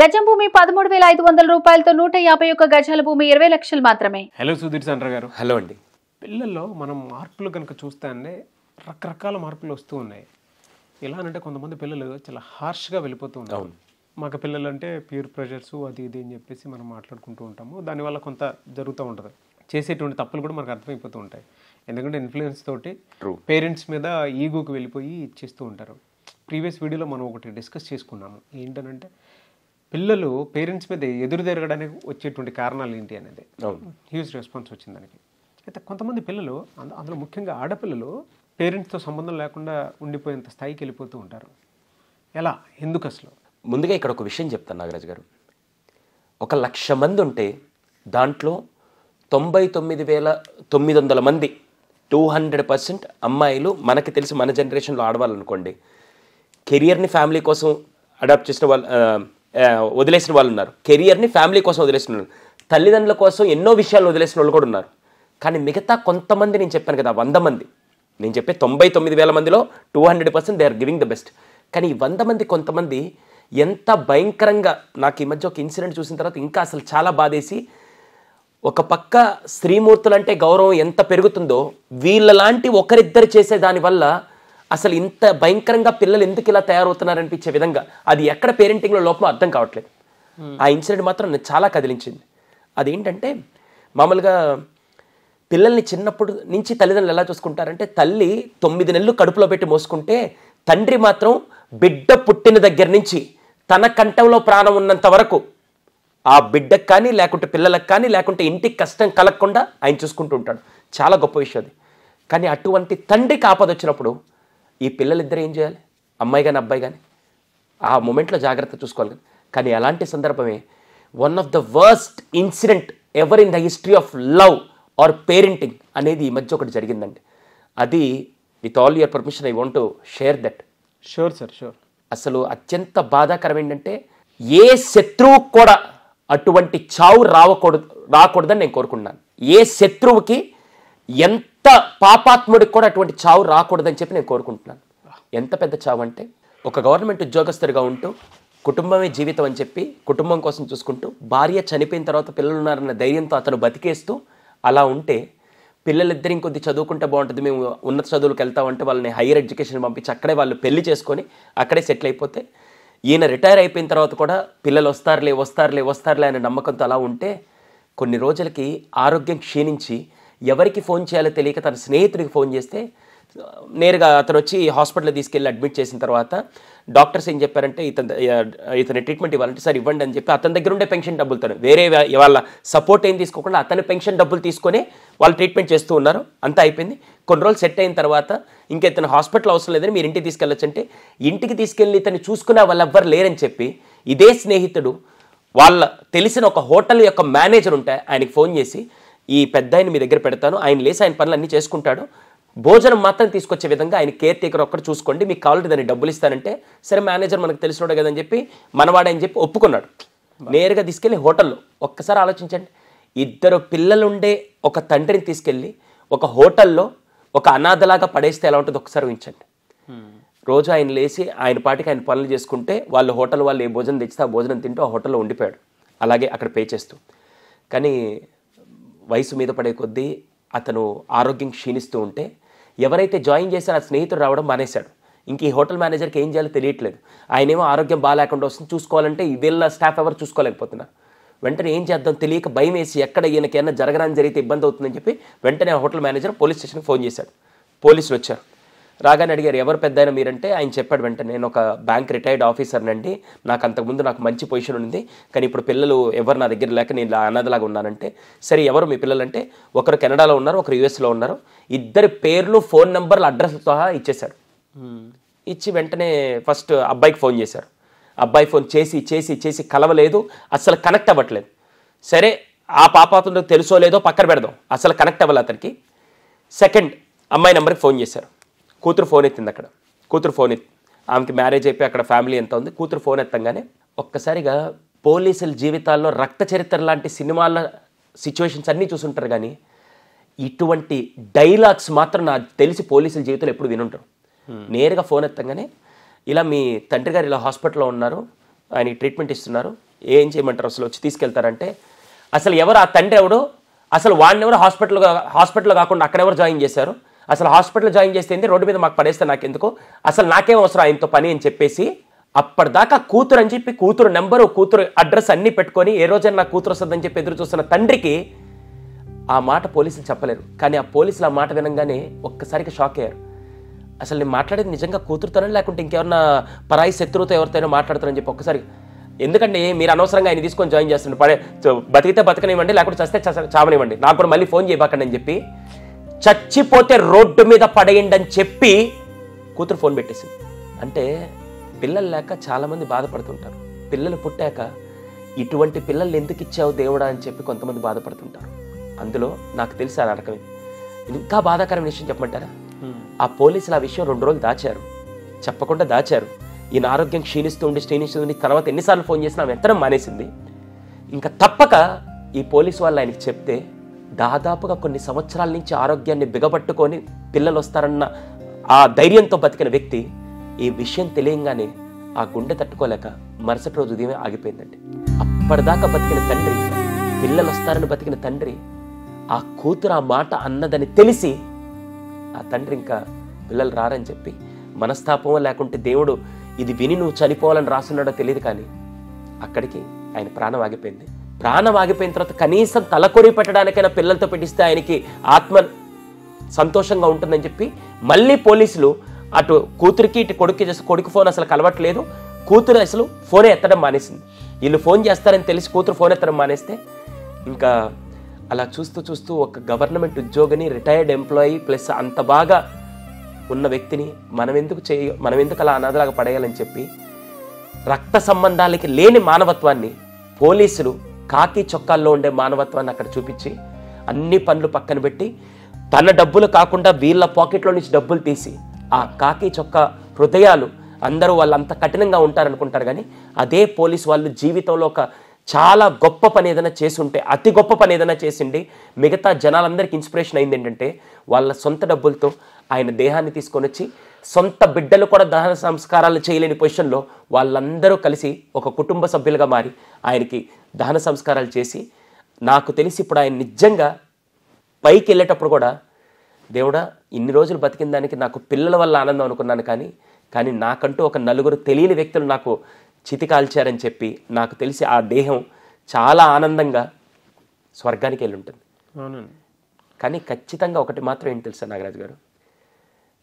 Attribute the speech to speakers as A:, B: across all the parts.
A: గజం భూమి పదమూడు వేల ఐదు వందల రూపాయలతో నూట యాభై ఒక్క గజాల భూమి ఇరవై లక్షలు మాత్రమే
B: హలో సుధీర్ చంద్ర గారు హలో అండి పిల్లల్లో మనం మార్పులు కనుక చూస్తానే రకరకాల మార్పులు వస్తూ ఉన్నాయి ఎలా అంటే కొంతమంది పిల్లలు చాలా హార్ష్గా వెళ్ళిపోతూ ఉంటారు మాకు పిల్లలు అంటే ప్యూర్ ప్రెషర్స్ అది ఇది అని చెప్పేసి మనం మాట్లాడుకుంటూ ఉంటాము దానివల్ల కొంత జరుగుతూ ఉంటుంది చేసేటువంటి తప్పులు కూడా మనకు అర్థమైపోతూ ఉంటాయి ఎందుకంటే ఇన్ఫ్లుయెన్స్ తోటి పేరెంట్స్ మీద ఈగోకి వెళ్ళిపోయి ఇచ్చేస్తూ ఉంటారు ప్రీవియస్ వీడియోలో మనం ఒకటి డిస్కస్ చేసుకున్నాము ఏంటనంటే పిల్లలు పేరెంట్స్ మీద ఎదురు తిరగడానికి వచ్చేటువంటి కారణాలు ఏంటి అనేది హ్యూజ్ రెస్పాన్స్ వచ్చింది దానికి అయితే కొంతమంది పిల్లలు అందులో ముఖ్యంగా ఆడపిల్లలు పేరెంట్స్తో సంబంధం లేకుండా ఉండిపోయేంత స్థాయికి వెళ్ళిపోతూ ఉంటారు ఎలా
A: ఎందుకు అసలు ముందుగా ఇక్కడ ఒక విషయం చెప్తాను నాగరాజు గారు ఒక లక్ష మంది ఉంటే దాంట్లో తొంభై తొమ్మిది వేల తొమ్మిది వందల మంది టూ హండ్రెడ్ పర్సెంట్ అమ్మాయిలు మనకి తెలిసి మన జనరేషన్లో ఆడవాలనుకోండి కెరియర్ని ఫ్యామిలీ కోసం అడాప్ట్ చేసిన వాళ్ళు వదిలేసిన వాళ్ళు ఉన్నారు కెరియర్ని ఫ్యామిలీ కోసం వదిలేసిన వాళ్ళు తల్లిదండ్రుల కోసం ఎన్నో విషయాలు వదిలేసిన వాళ్ళు కూడా ఉన్నారు కానీ మిగతా కొంతమంది నేను చెప్పాను కదా వంద మంది నేను చెప్పే తొంభై తొమ్మిది వేల మందిలో two hundred percent they are giving the best కానీ వంద మంది కొంతమంది ఎంత భయంకరంగా నాకు ఈ మధ్య ఒక ఇన్సిడెంట్ చూసిన తర్వాత ఇంకా అసలు చాలా బాధేసి ఒక పక్క స్త్రీమూర్తులంటే గౌరవం ఎంత పెరుగుతుందో వీళ్ళలాంటి ఒకరిద్దరు చేసే దానివల్ల అసలు ఇంత భయంకరంగా పిల్లలు ఎందుకు ఇలా తయారవుతున్నారు అనిపించే విధంగా అది ఎక్కడ పేరెంటింగ్లో లోపం అర్థం కావట్లేదు ఆ ఇన్సిడెంట్ మాత్రం నన్ను చాలా కదిలించింది అదేంటంటే మామూలుగా పిల్లల్ని చిన్నప్పుడు నుంచి తల్లిదండ్రులు ఎలా చూసుకుంటారంటే తల్లి తొమ్మిది నెలలు కడుపులో పెట్టి మోసుకుంటే తండ్రి మాత్రం బిడ్డ పుట్టిన దగ్గర నుంచి తన కంఠంలో ప్రాణం ఉన్నంత వరకు ఆ బిడ్డకు కానీ లేకుంటే పిల్లలకు కానీ లేకుంటే ఇంటికి కష్టం కలగకుండా ఆయన చూసుకుంటూ ఉంటాడు చాలా గొప్ప విషయం అది కానీ అటువంటి తండ్రికి ఆపద వచ్చినప్పుడు ఈ పిల్లలిద్దరూ ఏం చేయాలి అమ్మాయి కానీ అబ్బాయి కానీ ఆ మూమెంట్లో జాగ్రత్త చూసుకోవాలి కానీ అలాంటి సందర్భమే one of the worst incident ever in the history of love or parenting అనేది ఈ మధ్య ఒకటి జరిగిందండి అది with all your permission I want share that sure sir sure అసలు అత్యంత బాధాకరం ఏంటంటే ఏ శత్రువు కూడా అటువంటి చావు రావకూడదు రాకూడదని నేను కోరుకున్నాను ఏ శత్రువుకి ఎంత ఎంత పాపాత్ముడికి కూడా అటువంటి చావు రాకూడదని చెప్పి నేను కోరుకుంటున్నాను ఎంత పెద్ద చావు అంటే ఒక గవర్నమెంట్ ఉద్యోగస్తుడిగా ఉంటూ కుటుంబమే జీవితం అని చెప్పి కుటుంబం కోసం చూసుకుంటూ భార్య చనిపోయిన తర్వాత పిల్లలు ఉన్నారన్న ధైర్యంతో అతను బతికేస్తూ అలా ఉంటే పిల్లలిద్దరు ఇంకొద్ది చదువుకుంటే బాగుంటుంది మేము ఉన్నత చదువులకు వెళ్తామంటే వాళ్ళని హైయర్ ఎడ్యుకేషన్ పంపించి అక్కడే వాళ్ళు పెళ్లి చేసుకొని అక్కడే సెటిల్ అయిపోతే ఈయన రిటైర్ అయిపోయిన తర్వాత కూడా పిల్లలు వస్తారులే వస్తారులే వస్తారులే అనే నమ్మకంతో అలా ఉంటే కొన్ని రోజులకి ఆరోగ్యం క్షీణించి ఎవరికి ఫోన్ చేయాలో తెలియక తన స్నేహితుడికి ఫోన్ చేస్తే నేరుగా అతను వచ్చి హాస్పిటల్ తీసుకెళ్ళి అడ్మిట్ చేసిన తర్వాత డాక్టర్స్ ఏం చెప్పారంటే ఇతను ఇతని ట్రీట్మెంట్ ఇవ్వాలంటే సార్ ఇవ్వండి అని చెప్పి అతని దగ్గర ఉండే పెన్షన్ డబ్బులు తను వేరే వాళ్ళ సపోర్ట్ ఏం తీసుకోకుండా అతని పెన్షన్ డబ్బులు తీసుకొని వాళ్ళు ట్రీట్మెంట్ చేస్తూ ఉన్నారు అంతా అయిపోయింది కొన్ని రోజులు సెట్ అయిన తర్వాత ఇంకా ఇతను హాస్పిటల్ అవసరం లేదని మీరు ఇంటికి తీసుకెళ్ళచ్చు అంటే ఇంటికి తీసుకెళ్ళి ఇతను చూసుకునే వాళ్ళు ఎవ్వరు లేరని చెప్పి ఇదే స్నేహితుడు వాళ్ళ తెలిసిన ఒక హోటల్ యొక్క మేనేజర్ ఉంటే ఆయనకి ఫోన్ చేసి ఈ పెద్ద ఆయన మీ దగ్గర పెడతాను ఆయన లేసి ఆయన పనులు అన్నీ చేసుకుంటాడు భోజనం మాత్రం తీసుకొచ్చే విధంగా ఆయన కేర్ టేకర్ ఒక్కటి చూసుకోండి మీకు కావాలంటే దాన్ని డబ్బులు ఇస్తానంటే సరే మేనేజర్ మనకు తెలిసినాడు కదని చెప్పి మనవాడని చెప్పి ఒప్పుకున్నాడు నేరుగా తీసుకెళ్ళి హోటల్లో ఒక్కసారి ఆలోచించండి ఇద్దరు పిల్లలుండే ఒక తండ్రిని తీసుకెళ్ళి ఒక హోటల్లో ఒక అనాథలాగా పడేస్తే ఎలా ఉంటుందో ఒకసారి ఉంచండి రోజు ఆయన లేచి ఆయన పాటికి ఆయన పనులు చేసుకుంటే వాళ్ళు హోటల్ వాళ్ళు ఏ భోజనం తెచ్చితే ఆ భోజనం తింటూ ఆ హోటల్లో ఉండిపోయాడు అలాగే అక్కడ పే చేస్తూ కానీ వయసు మీద పడే కొద్దీ అతను ఆరోగ్యం క్షీణిస్తూ ఉంటే ఎవరైతే జాయిన్ చేశారో ఆ స్నేహితుడు రావడం మానేశాడు ఇంక ఈ హోటల్ మేనేజర్కి ఏం చేయాలో తెలియట్లేదు ఆయనేమో ఆరోగ్యం బాగాలేకుండా వస్తుంది చూసుకోవాలంటే వీళ్ళ స్టాఫ్ ఎవరు చూసుకోలేకపోతున్నారు వెంటనే ఏం చేద్దాం తెలియక భయం వేసి ఎక్కడ ఈయనకైనా జరగరాని జరిగితే ఇబ్బంది అవుతుందని చెప్పి వెంటనే హోటల్ మేనేజర్ పోలీస్ స్టేషన్కి ఫోన్ చేశాడు పోలీసులు వచ్చారు రాగానే అడిగారు ఎవరు పెద్ద మీరంటే ఆయన చెప్పాడు వెంటనే నేను ఒక బ్యాంక్ రిటైర్డ్ ఆఫీసర్నండి నాకు అంతకుముందు నాకు మంచి పొజిషన్ ఉంది కానీ ఇప్పుడు పిల్లలు ఎవరు నా దగ్గర లేక నేను అన్నదిలాగా ఉన్నానంటే సరే ఎవరు మీ పిల్లలంటే ఒకరు కెనడాలో ఉన్నారు ఒకరు యూఎస్లో ఉన్నారు ఇద్దరి పేర్లు ఫోన్ నెంబర్లు అడ్రస్ సహా ఇచ్చేశారు ఇచ్చి వెంటనే ఫస్ట్ అబ్బాయికి ఫోన్ చేశారు అబ్బాయి ఫోన్ చేసి చేసి చేసి కలవలేదు అసలు కనెక్ట్ అవ్వట్లేదు సరే ఆ పాప అతను తెలుసో లేదో పక్కన పెడదాం అసలు కనెక్ట్ అవ్వాలి అతనికి సెకండ్ అమ్మాయి నెంబర్కి ఫోన్ చేశారు కూతురు ఫోన్ ఎత్తింది అక్కడ కూతురు ఫోన్ ఎత్తి ఆమెకి మ్యారేజ్ అయిపోయి అక్కడ ఫ్యామిలీ ఎంత ఉంది కూతురు ఫోన్ ఎత్తంగానే ఒక్కసారిగా పోలీసుల జీవితాల్లో రక్త చరిత్ర లాంటి సినిమాల సిచ్యువేషన్స్ అన్నీ చూసుంటారు కానీ ఇటువంటి డైలాగ్స్ మాత్రం నాకు తెలిసి పోలీసుల జీవితంలో ఎప్పుడు వినుంటారు నేరుగా ఫోన్ ఎత్తంగానే ఇలా మీ తండ్రి గారు ఇలా హాస్పిటల్లో ఉన్నారు ఆయన ట్రీట్మెంట్ ఇస్తున్నారు ఏం చేయమంటారు అసలు వచ్చి తీసుకెళ్తారంటే అసలు ఎవరు ఆ తండ్రి ఎవడు అసలు వాడిని ఎవరు హాస్పిటల్ హాస్పిటల్ కాకుండా అక్కడెవరు జాయిన్ చేశారు అసలు హాస్పిటల్ జాయిన్ చేస్తే ఏంటి రోడ్డు మీద మాకు పడేస్తే నాకెందుకు అసలు నాకేం అవసరం ఆయనతో పని అని చెప్పేసి అప్పటిదాకా కూతురు అని చెప్పి కూతురు నెంబరు కూతురు అడ్రస్ అన్నీ పెట్టుకొని ఏ రోజైనా నా కూతురు వస్తుందని చెప్పి ఎదురు చూస్తున్న తండ్రికి ఆ మాట పోలీసులు చెప్పలేరు కానీ ఆ పోలీసులు ఆ మాట వినంగానే ఒక్కసారికి షాక్ అయ్యారు అసలు నేను మాట్లాడేది నిజంగా కూతురుతోనే లేకుంటే ఇంకేమన్నా పరాయి శత్రువుతో ఎవరితోనో మాట్లాడుతారని చెప్పి ఒక్కసారి ఎందుకంటే మీరు అనవసరంగా ఆయన తీసుకొని జాయిన్ చేస్తున్నారు పడే బతికితే బతకనివ్వండి లేకుంటే చస్తే చావనివ్వండి నాకు కూడా మళ్ళీ ఫోన్ చేయబాకండి అని చెప్పి చచ్చిపోతే రోడ్డు మీద పడేయండి అని చెప్పి కూతురు ఫోన్ పెట్టేసింది అంటే పిల్లలు లేక చాలామంది బాధపడుతుంటారు పిల్లలు పుట్టాక ఇటువంటి పిల్లల్ని ఎందుకు ఇచ్చావు దేవుడా అని చెప్పి కొంతమంది బాధపడుతుంటారు అందులో నాకు తెలిసి ఆ నరకం ఇంకా బాధాకరమైన విషయం చెప్పమంటారా ఆ పోలీసులు ఆ విషయం రెండు రోజులు దాచారు చెప్పకుండా దాచారు ఈయన ఆరోగ్యం క్షీణిస్తూ ఉండి క్షీణిస్తూ ఉండి తర్వాత ఎన్నిసార్లు ఫోన్ చేసినా ఆమె మానేసింది ఇంకా తప్పక ఈ పోలీసు వాళ్ళు ఆయనకి చెప్తే దాదాపుగా కొన్ని సంవత్సరాల నుంచి ఆరోగ్యాన్ని బిగబట్టుకొని పిల్లలు వస్తారన్న ఆ ధైర్యంతో బతికిన వ్యక్తి ఈ విషయం తెలియంగానే ఆ గుండె తట్టుకోలేక మరుసటి రోజు ఉదయమే ఆగిపోయిందండి అప్పటిదాకా బతికిన తండ్రి పిల్లలు వస్తారని బతికిన తండ్రి ఆ కూతురు ఆ మాట అన్నదని తెలిసి ఆ తండ్రి ఇంకా పిల్లలు రారని చెప్పి మనస్తాపం లేకుంటే దేవుడు ఇది విని నువ్వు చనిపోవాలని రాస్తున్నాడో తెలియదు కానీ అక్కడికి ఆయన ప్రాణం ఆగిపోయింది ప్రాణం ఆగిపోయిన తర్వాత కనీసం తలకొరి పెట్టడానికైనా పిల్లలతో పెట్టిస్తే ఆయనకి ఆత్మ సంతోషంగా ఉంటుందని చెప్పి మళ్ళీ పోలీసులు అటు కూతురికి ఇటు కొడుకు చేసి కొడుకు ఫోన్ అసలు కలవట్లేదు కూతురు అసలు ఫోనే ఎత్తడం మానేసింది వీళ్ళు ఫోన్ చేస్తారని తెలిసి కూతురు ఫోన్ ఎత్తడం మానేస్తే ఇంకా అలా చూస్తూ చూస్తూ ఒక గవర్నమెంట్ ఉద్యోగిని రిటైర్డ్ ఎంప్లాయీ ప్లస్ అంత బాగా ఉన్న వ్యక్తిని మనం ఎందుకు చేయ మనం ఎందుకు అలా అనాథలాగా పడేయాలని చెప్పి రక్త సంబంధాలకి లేని మానవత్వాన్ని పోలీసులు కాకి చొక్కాల్లో ఉండే మానవత్వాన్ని అక్కడ చూపించి అన్ని పనులు పక్కన పెట్టి తన డబ్బులు కాకుండా వీళ్ళ పాకెట్లో నుంచి డబ్బులు తీసి ఆ కాకి చొక్క హృదయాలు అందరూ వాళ్ళు అంత కఠినంగా ఉంటారనుకుంటారు కానీ అదే పోలీస్ వాళ్ళు జీవితంలో ఒక చాలా గొప్ప పని ఏదైనా చేసుంటే అతి గొప్ప పని ఏదైనా చేసిండి మిగతా జనాలందరికీ ఇన్స్పిరేషన్ అయింది ఏంటంటే వాళ్ళ సొంత డబ్బులతో ఆయన దేహాన్ని తీసుకొని వచ్చి సొంత బిడ్డలు కూడా దహన సంస్కారాలు చేయలేని పొజిషన్లో వాళ్ళందరూ కలిసి ఒక కుటుంబ సభ్యులుగా మారి ఆయనకి దహన సంస్కారాలు చేసి నాకు తెలిసి ఇప్పుడు ఆయన నిజంగా పైకి వెళ్ళేటప్పుడు కూడా దేవుడా ఇన్ని రోజులు బతికిన దానికి నాకు పిల్లల వల్ల ఆనందం అనుకున్నాను కానీ కానీ నాకంటూ ఒక నలుగురు తెలియని వ్యక్తులు నాకు చితికాల్చారని చెప్పి నాకు తెలిసి ఆ దేహం చాలా ఆనందంగా స్వర్గానికి వెళ్ళి ఉంటుంది కానీ ఖచ్చితంగా ఒకటి మాత్రం ఏంటి తెలుసా నాగరాజు గారు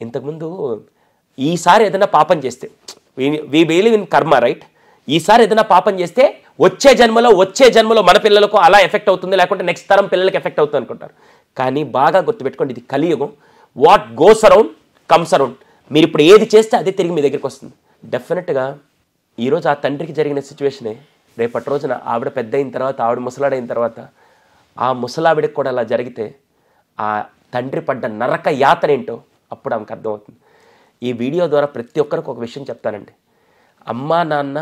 A: ఇంతకుముందు ఈసారి ఏదైనా పాపం చేస్తే we believe in karma right ఈసారి ఏదైనా పాపం చేస్తే వచ్చే జన్మలో వచ్చే జన్మలో మన పిల్లలకు అలా ఎఫెక్ట్ అవుతుంది లేకుంటే నెక్స్ట్ తరం పిల్లలకి ఎఫెక్ట్ అవుతుంది అనుకుంటారు కానీ బాగా గుర్తుపెట్టుకోండి ఇది కలియుగం what goes around comes around మీరు ఇప్పుడు ఏది చేస్తే అదే తిరిగి మీ దగ్గరికి వస్తుంది డెఫినెట్గా ఈరోజు ఆ తండ్రికి జరిగిన సిచ్యువేషనే రేపటి రోజున ఆవిడ పెద్ద అయిన తర్వాత ఆవిడ ముసలాడైన తర్వాత ఆ ముసలావిడకి కూడా అలా జరిగితే ఆ తండ్రి పడ్డ నరక యాతనేంటో అప్పుడు ఆమెకు అర్థమవుతుంది ఈ వీడియో ద్వారా ప్రతి ఒక్కరికి ఒక విషయం చెప్తానండి అమ్మా నాన్న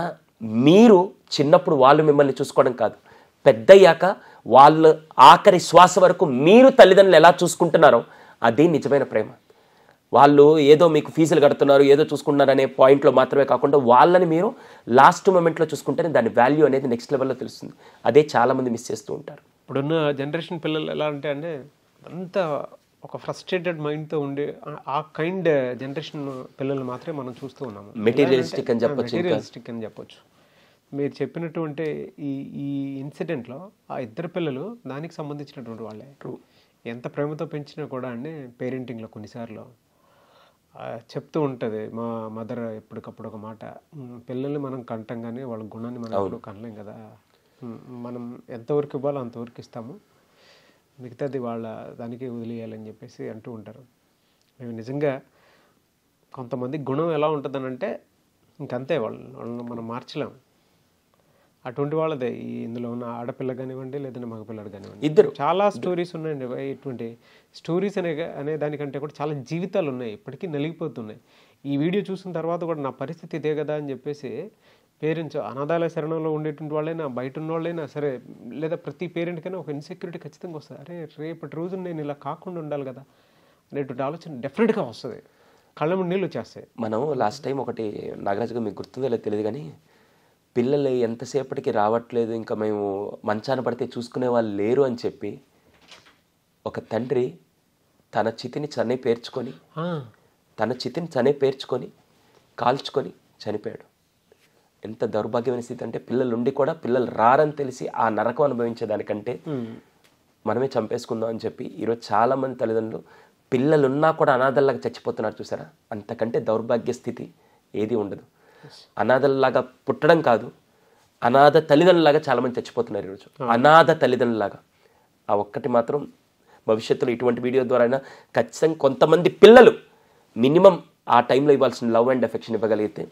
A: మీరు చిన్నప్పుడు వాళ్ళు మిమ్మల్ని చూసుకోవడం కాదు పెద్దయ్యాక వాళ్ళు ఆఖరి శ్వాస వరకు మీరు తల్లిదండ్రులు ఎలా చూసుకుంటున్నారో అది నిజమైన ప్రేమ వాళ్ళు ఏదో మీకు ఫీజులు కడుతున్నారు ఏదో చూసుకుంటున్నారు అనే పాయింట్లో మాత్రమే కాకుండా వాళ్ళని మీరు లాస్ట్ మూమెంట్లో చూసుకుంటేనే దాని వాల్యూ అనేది నెక్స్ట్ లెవెల్లో తెలుస్తుంది అదే చాలామంది మిస్ చేస్తూ ఉంటారు
B: ఇప్పుడున్న జనరేషన్ పిల్లలు ఎలా అంటే అంత ఒక ఫ్రస్ట్రేటెడ్ మైండ్తో ఉండే ఆ కైండ్ జనరేషన్ పిల్లలు మాత్రమే మనం చూస్తూ ఉన్నాము మెటీరియలిస్టిక్ అని చెప్పొచ్చు మెటీరియలిస్టిక్ అని చెప్పొచ్చు మీరు చెప్పినటువంటి ఈ ఈ ఇన్సిడెంట్లో ఆ ఇద్దరు పిల్లలు దానికి సంబంధించినటువంటి వాళ్ళే ఎంత ప్రేమతో పెంచినా కూడా అండి పేరెంటింగ్లో కొన్నిసార్లు చెప్తూ ఉంటుంది మా మదర్ ఎప్పటికప్పుడు ఒక మాట పిల్లల్ని మనం కంటాం కానీ వాళ్ళ గుణాన్ని మనం ఎప్పుడు కనలేం కదా మనం ఎంతవరకు ఇవ్వాలో అంతవరకు ఇస్తాము మిగతాది వాళ్ళ దానికి వదిలేయాలని చెప్పేసి అంటూ ఉంటారు మేము నిజంగా కొంతమంది గుణం ఎలా ఉంటుందనంటే ఇంకంతే వాళ్ళు వాళ్ళని మనం మార్చలేం అటువంటి వాళ్ళదే ఈ ఇందులో ఉన్న ఆడపిల్ల కానివ్వండి లేదంటే మగపిల్లడు కానివ్వండి ఇద్దరు చాలా స్టోరీస్ ఉన్నాయండి ఇటువంటి స్టోరీస్ అనే అనే దానికంటే కూడా చాలా జీవితాలు ఉన్నాయి ఇప్పటికీ నలిగిపోతున్నాయి ఈ వీడియో చూసిన తర్వాత కూడా నా పరిస్థితి ఇదే కదా అని చెప్పేసి పేరెంట్స్ అనాథాలయ శరణంలో ఉండేటువంటి వాళ్ళైనా బయట ఉన్న వాళ్ళైనా సరే లేదా ప్రతి పేరెంట్కైనా ఒక ఇన్సెక్యూరిటీ ఖచ్చితంగా వస్తుంది అరే రేపటి రోజున నేను ఇలా కాకుండా ఉండాలి కదా అనేటువంటి ఆలోచన డెఫినెట్గా వస్తుంది కళ్ళ ముందు నీళ్ళు వచ్చేస్తాయి
A: మనం లాస్ట్ టైం ఒకటి నాగరాజుగా మీకు గుర్తుందో లేదో తెలియదు కానీ పిల్లలు ఎంతసేపటికి రావట్లేదు ఇంకా మేము మంచాన పడితే చూసుకునే వాళ్ళు లేరు అని చెప్పి ఒక తండ్రి తన చితిని చనే పేర్చుకొని తన చితిని చనే పేర్చుకొని కాల్చుకొని చనిపోయాడు ఎంత దౌర్భాగ్యమైన స్థితి అంటే పిల్లలు ఉండి కూడా పిల్లలు రారని తెలిసి ఆ నరకం అనుభవించేదానికంటే మనమే చంపేసుకుందాం అని చెప్పి ఈరోజు చాలామంది తల్లిదండ్రులు పిల్లలున్నా కూడా అనాథల్లాగా చచ్చిపోతున్నారు చూసారా అంతకంటే దౌర్భాగ్య స్థితి ఏది ఉండదు అనాథల్లాగా పుట్టడం కాదు అనాథ తల్లిదండ్రులాగా చాలామంది చచ్చిపోతున్నారు ఈరోజు అనాథ తల్లిదండ్రులాగా ఆ ఒక్కటి మాత్రం భవిష్యత్తులో ఇటువంటి వీడియో ద్వారా అయినా ఖచ్చితంగా కొంతమంది పిల్లలు మినిమం ఆ టైంలో ఇవ్వాల్సిన లవ్ అండ్ ఎఫెక్షన్ ఇవ్వగలిగితే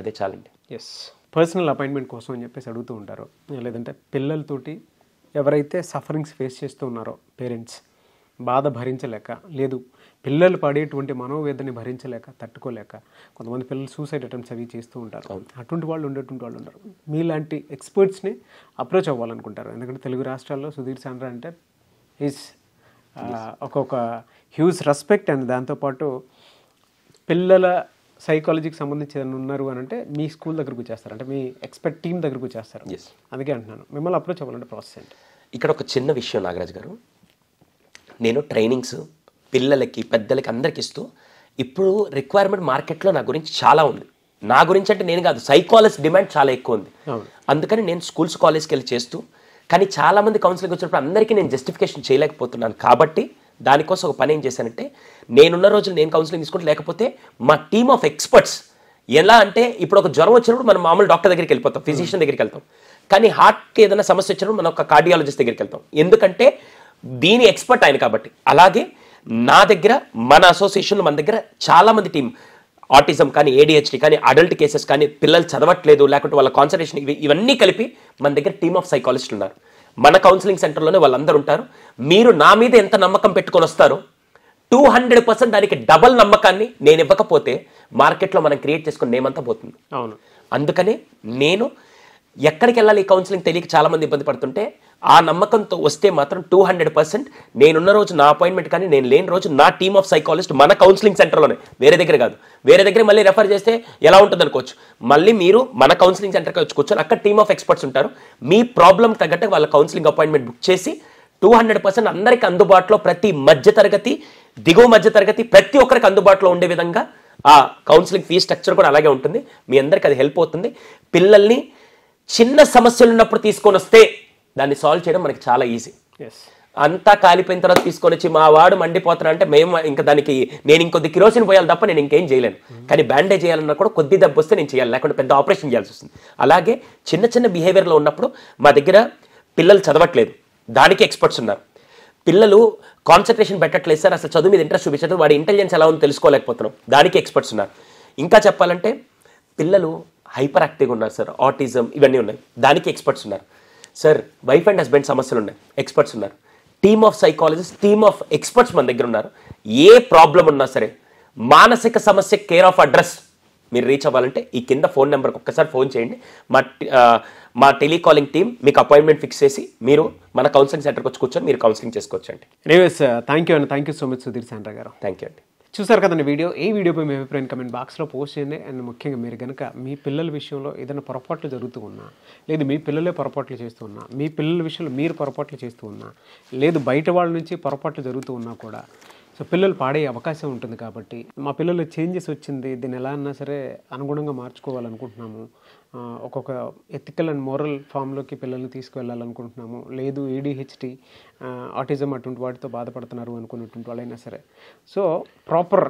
A: అదే చాలండి
B: ఎస్ పర్సనల్ అపాయింట్మెంట్ కోసం అని చెప్పేసి అడుగుతూ ఉంటారు లేదంటే పిల్లలతోటి ఎవరైతే సఫరింగ్స్ ఫేస్ చేస్తూ ఉన్నారో పేరెంట్స్ బాధ భరించలేక లేదు పిల్లలు పడేటువంటి మనోవేదని భరించలేక తట్టుకోలేక కొంతమంది పిల్లలు సూసైడ్ అటెంప్ట్స్ అవి చేస్తూ ఉంటారు అటువంటి వాళ్ళు ఉండేటువంటి వాళ్ళు ఉంటారు మీలాంటి ఎక్స్పర్ట్స్ని అప్రోచ్ అవ్వాలనుకుంటారు ఎందుకంటే తెలుగు రాష్ట్రాల్లో సుధీర్ చంద్ర అంటే ఈజ్ uh, ఒక్కొక్క హ్యూజ్ రెస్పెక్ట్ అండ్ దాంతోపాటు పిల్లల సైకాలజీకి సంబంధించి ఏదైనా ఉన్నారు అని అంటే మీ స్కూల్ దగ్గరకు చేస్తారు అంటే మీ ఎక్స్పర్ట్ టీం దగ్గరకు వచ్చేస్తారు అందుకే అంటున్నాను మిమ్మల్ని అప్రోచ్ అవ్వాలంటే ప్రాసెస్ ఏంటి
A: ఇక్కడ ఒక చిన్న విషయం నాగరాజ్ గారు నేను ట్రైనింగ్స్ పిల్లలకి పెద్దలకి అందరికి ఇస్తూ ఇప్పుడు రిక్వైర్మెంట్ మార్కెట్లో నా గురించి చాలా ఉంది నా గురించి అంటే నేను కాదు సైకాలజీ డిమాండ్ చాలా ఎక్కువ ఉంది అందుకని నేను స్కూల్స్ కాలేజ్కి వెళ్ళి చేస్తూ కానీ చాలామంది కౌన్సిలింగ్ వచ్చినప్పుడు అందరికీ నేను జస్టిఫికేషన్ చేయలేకపోతున్నాను కాబట్టి దానికోసం ఒక పని ఏం చేశానంటే నేనున్న రోజులు నేను కౌన్సిలింగ్ తీసుకుంటే లేకపోతే మా టీమ్ ఆఫ్ ఎక్స్పర్ట్స్ ఎలా అంటే ఇప్పుడు ఒక జ్వరం వచ్చినప్పుడు మనం మామూలు డాక్టర్ దగ్గరికి వెళ్ళిపోతాం ఫిజిషియన్ hmm. దగ్గరికి వెళ్తాం కానీ హార్ట్కి ఏదైనా సమస్య వచ్చినప్పుడు మనం ఒక కార్డియాలజిస్ట్ దగ్గరికి వెళ్తాం ఎందుకంటే దీని ఎక్స్పర్ట్ ఆయన కాబట్టి అలాగే నా దగ్గర మన అసోసియేషన్లో మన దగ్గర చాలామంది టీం ఆటిజం కానీ ఏడిహెచ్డి కానీ అడల్ట్ కేసెస్ కానీ పిల్లలు చదవట్లేదు లేకుంటే వాళ్ళ కాన్సన్ట్రేషన్ ఇవన్నీ కలిపి మన దగ్గర టీమ్ ఆఫ్ సైకాలజిస్ట్ ఉన్నారు మన కౌన్సిలింగ్ సెంటర్లోనే వాళ్ళందరూ ఉంటారు మీరు నా మీద ఎంత నమ్మకం పెట్టుకొని వస్తారో టూ హండ్రెడ్ పర్సెంట్ దానికి డబల్ నమ్మకాన్ని నేను ఇవ్వకపోతే మార్కెట్లో మనం క్రియేట్ చేసుకుని నేమంతా పోతుంది అవును అందుకనే నేను ఎక్కడికి వెళ్ళాలి కౌన్సిలింగ్ తెలియక చాలామంది ఇబ్బంది పడుతుంటే ఆ నమ్మకంతో వస్తే మాత్రం టూ హండ్రెడ్ పర్సెంట్ నేనున్న రోజు నా అపాయింట్మెంట్ కానీ నేను లేని రోజు నా టీమ్ ఆఫ్ సైకాలజిస్ట్ మన కౌన్సిలింగ్ సెంటర్లోనే వేరే దగ్గర కాదు వేరే దగ్గర మళ్ళీ రెఫర్ చేస్తే ఎలా ఉంటుంది అనుకోవచ్చు మళ్ళీ మీరు మన కౌన్సిలింగ్ సెంటర్కి వచ్చి కూర్చొని అక్కడ టీమ్ ఆఫ్ ఎక్స్పర్ట్స్ ఉంటారు మీ ప్రాబ్లం తగ్గట్టు వాళ్ళ కౌన్సిలింగ్ అపాయింట్మెంట్ బుక్ చేసి టూ హండ్రెడ్ పర్సెంట్ అందరికీ అందుబాటులో ప్రతి మధ్య తరగతి దిగువ మధ్య తరగతి ప్రతి ఒక్కరికి అందుబాటులో ఉండే విధంగా ఆ కౌన్సిలింగ్ ఫీ స్ట్రక్చర్ కూడా అలాగే ఉంటుంది మీ అందరికి అది హెల్ప్ అవుతుంది పిల్లల్ని చిన్న సమస్యలు ఉన్నప్పుడు తీసుకొని వస్తే దాన్ని సాల్వ్ చేయడం మనకి చాలా ఈజీ అంతా కాలిపోయిన తర్వాత తీసుకొని వచ్చి మా వాడు మండిపోతున్నా అంటే మేము ఇంకా దానికి నేను ఇంకొద్ది కిరోసిన్ పోయాలి తప్ప నేను ఇంకేం చేయలేను కానీ బ్యాండేజ్ చేయాలన్నా కూడా కొద్ది దెబ్బ వస్తే నేను చేయాలి లేకుంటే పెద్ద ఆపరేషన్ చేయాల్సి వస్తుంది అలాగే చిన్న చిన్న బిహేవియర్లో ఉన్నప్పుడు మా దగ్గర పిల్లలు చదవట్లేదు దానికి ఎక్స్పర్ట్స్ ఉన్నారు పిల్లలు కాన్సన్ట్రేషన్ పెట్టట్లేదు సార్ అసలు చదువు మీద ఇంట్రెస్ట్ చూపించడం వాడి ఇంటెలిజెన్స్ ఎలా ఉందో తెలుసుకోలేకపోతున్నాం దానికి ఎక్స్పర్ట్స్ ఉన్నారు ఇంకా చెప్పాలంటే పిల్లలు హైపర్ యాక్టివ్గా ఉన్నారు సార్ ఆటిజం ఇవన్నీ ఉన్నాయి దానికి ఎక్స్పర్ట్స్ ఉన్నారు సార్ వైఫ్ అండ్ హస్బెండ్ సమస్యలు ఉన్నాయి ఎక్స్పర్ట్స్ ఉన్నారు team of psychologist team of experts మన దగ్గర ఉన్నారు ఏ ప్రాబ్లం ఉన్నా సరే మానసిక సమస్య కేర్ ఆఫ్ అడ్రస్ మీరు రీచ్ అవ్వాలంటే ఈ కింద ఫోన్ నెంబర్కి ఒక్కసారి ఫోన్ చేయండి మా మా టెలికాలింగ్ టీమ్ మీకు అపాయింట్మెంట్ ఫిక్స్ చేసి మీరు మన కౌన్సిలింగ్ సెంటర్కి వచ్చి కూర్చొని మీరు కౌన్సిలింగ్ అండి
B: రేవేస్ థ్యాంక్ యూ అండి thank you so much Sudheer Sandra గారు థ్యాంక్ యూ అండి చూసారు కదండి వీడియో ఈ వీడియోపై మీ అభిప్రాయం కమెంట్ బాక్స్లో పోస్ట్ చేయండి అండ్ ముఖ్యంగా మీరు కనుక మీ పిల్లల విషయంలో ఏదైనా పొరపాట్లు జరుగుతూ ఉన్నా లేదు మీ పిల్లలే పొరపాట్లు చేస్తూ ఉన్నా మీ పిల్లల విషయంలో మీరు పొరపాట్లు చేస్తూ ఉన్నా లేదు బయట వాళ్ళ నుంచి పొరపాట్లు జరుగుతూ ఉన్నా కూడా సో పిల్లలు పాడే అవకాశం ఉంటుంది కాబట్టి మా పిల్లలు చేంజెస్ వచ్చింది దీన్ని ఎలా అన్నా సరే అనుగుణంగా మార్చుకోవాలనుకుంటున్నాము ఒక్కొక్క ఎథికల్ అండ్ మోరల్ ఫామ్లోకి పిల్లల్ని తీసుకువెళ్ళాలనుకుంటున్నాము లేదు ఏడిహెచ్డి ఆటిజం అటువంటి వాటితో బాధపడుతున్నారు అనుకున్నటువంటి వాళ్ళైనా సరే సో ప్రాపర్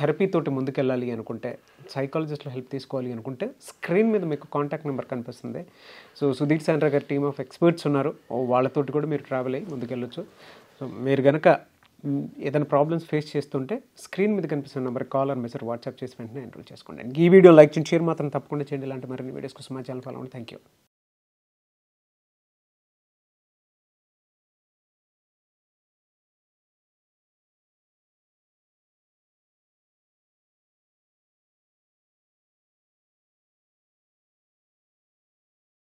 B: థెరపీ తోటి ముందుకెళ్ళాలి అనుకుంటే సైకాలజిస్ట్లో హెల్ప్ తీసుకోవాలి అనుకుంటే స్క్రీన్ మీద మీకు కాంటాక్ట్ నెంబర్ కనిపిస్తుంది సో సుధీర్ సాండ్రా గారి టీమ్ ఆఫ్ ఎక్స్పర్ట్స్ ఉన్నారు వాళ్ళతోటి కూడా మీరు ట్రావెల్ అయ్యి ముందుకెళ్ళొచ్చు సో మీరు కనుక ఏదైనా ప్రాబ్లమ్స్ ఫేస్ చేస్తుంటే స్క్రీన్ మీద కనిపిస్తున్న number call or message WhatsApp చేసి వెంటనే ఎన్రోల్ చేసుకోండి ఈ వీడియో లైక్ చేయండి షేర్ మాత్రం తప్పకుండా చేయండి ఇలాంటి మరిన్ని వీడియోస్ కోసం మా ఛానల్ ఫాలో అవ్వండి థ్యాంక్ యూ